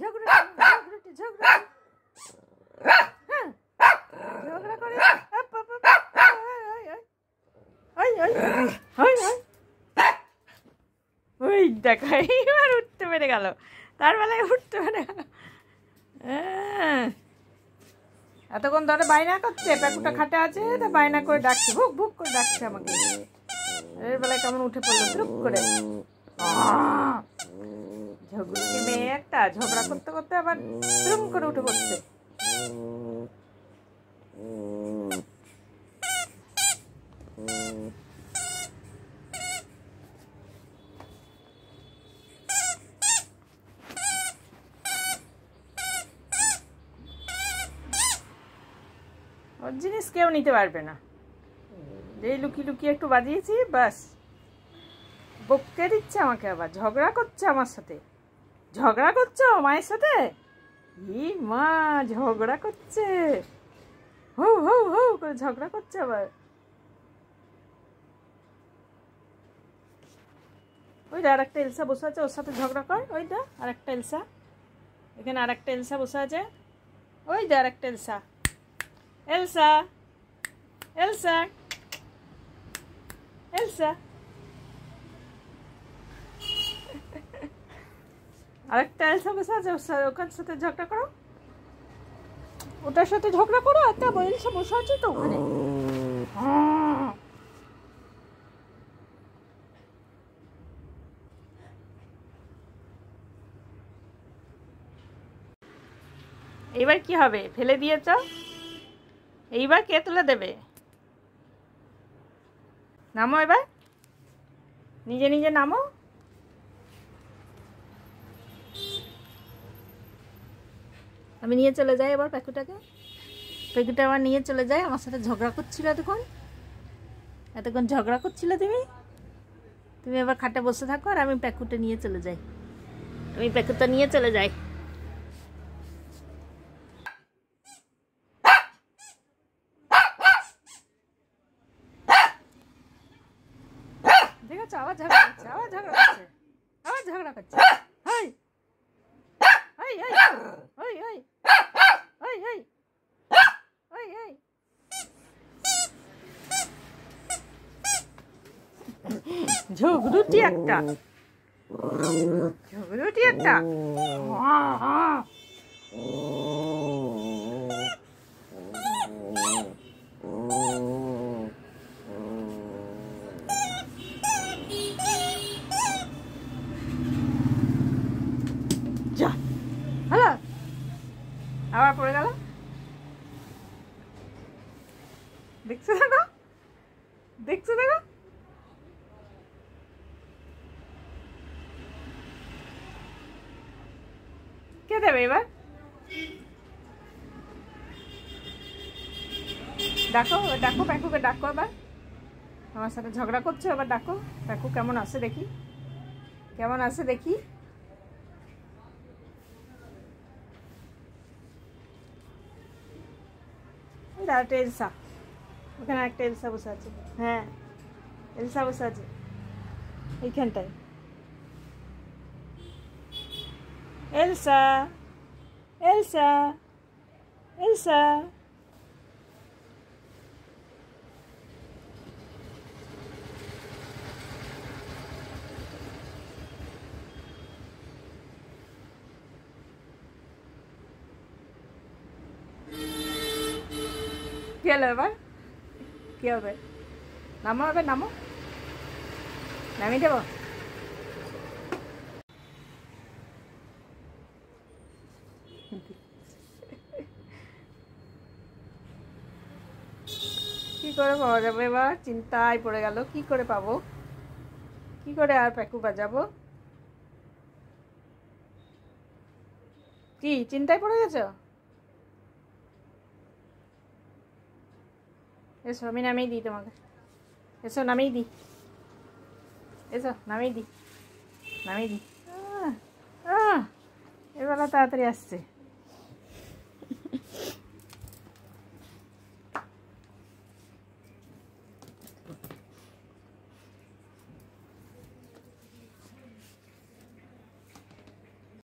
ঝগড়া ঝগড়া ঝগড়া করে ওই দেখো এইবার উঠতে পেরে গেল তার বেলায় উঠতে পেরে গেল এতক্ষণ ধরে বায়না করছে প্যাকুটা খাটে আছে তা বায়না করে ডাকছে ভুক ভুক করে ডাকছে আমাকে এর বেলায় কেমন উঠে পড়লো টুক করে ঝগড়ি মেয়ে একটা ঝগড়া করতে করতে আবার তুম করে উঠে পড়ছে ওর জিনিস কেউ নিতে পারবে না যেই লুকি লুকি একটু বাজিয়েছি বাস বকতে দিচ্ছে আমাকে আবার ঝগড়া করছে আমার সাথে ঝগড়া করছো মায়ের সাথে ই মা ঝগড়া করছে হু হু হু করে ঝগড়া করছে আবার ওইটা আর একটা এলসা বসে আছে ওর সাথে ঝগড়া কর ওইটা আর একটা এলসা এখানে আর একটা এলসা বসে আছে যে আর একটা এলসা এলসা এলসা এলসা আরেকটা টাইলস হবে স্যার ওখান সাথে ঝগড়া করো ওটার সাথে ঝগড়া করো একটা বইলসা বসে আছে তো ওখানে এইবার কি হবে ফেলে দিয়েছ এইবার কে তুলে দেবে নামো এবার নিজে নিজে নামো আমি নিয়ে চলে যাই এবার প্যাকুটাকে প্যাকুটা আবার নিয়ে চলে যায় আমার সাথে ঝগড়া করছিল এতক্ষণ এতক্ষণ ঝগড়া করছিল তুমি তুমি এবার খাটে বসে থাকো আর আমি প্যাকুটা নিয়ে চলে যাই আমি প্যাকুটা নিয়ে চলে যাই দেখেছো আবার ঝগড়া করছে আবার ঝগড়া করছে আবার ঝগড়া করছে ঝগড়ুটি একটা ঝগড়ুটি একটা আবার পড়ে দেখছো দেখো দেখছো দেখো কে দেবে এবার ডাকো ডাকো প্যাকুকে ডাকো আবার আমার সাথে ঝগড়া করছো আবার ডাকো প্যাকু কেমন আছে দেখি কেমন আছে দেখি একটা এলসা ওখানে একটা এলসা বসে আছে হ্যাঁ এলসা বসে আছে এইখানটায় Elsa, Elsa, Elsa. ¿Qué le va? ¿Qué va? namo? a namo vamos? কি করে পাওয়া যাবে এবার চিন্তায় পড়ে গেল কি করে পাবো কি করে আর প্যাকু বাজাবো কি চিন্তায় পড়ে গেছ এসো আমি নামেই দিই তোমাকে এসো নামেই দিই এসো নামেই দিই নামেই দিই এবেলা তাড়াতাড়ি আসছে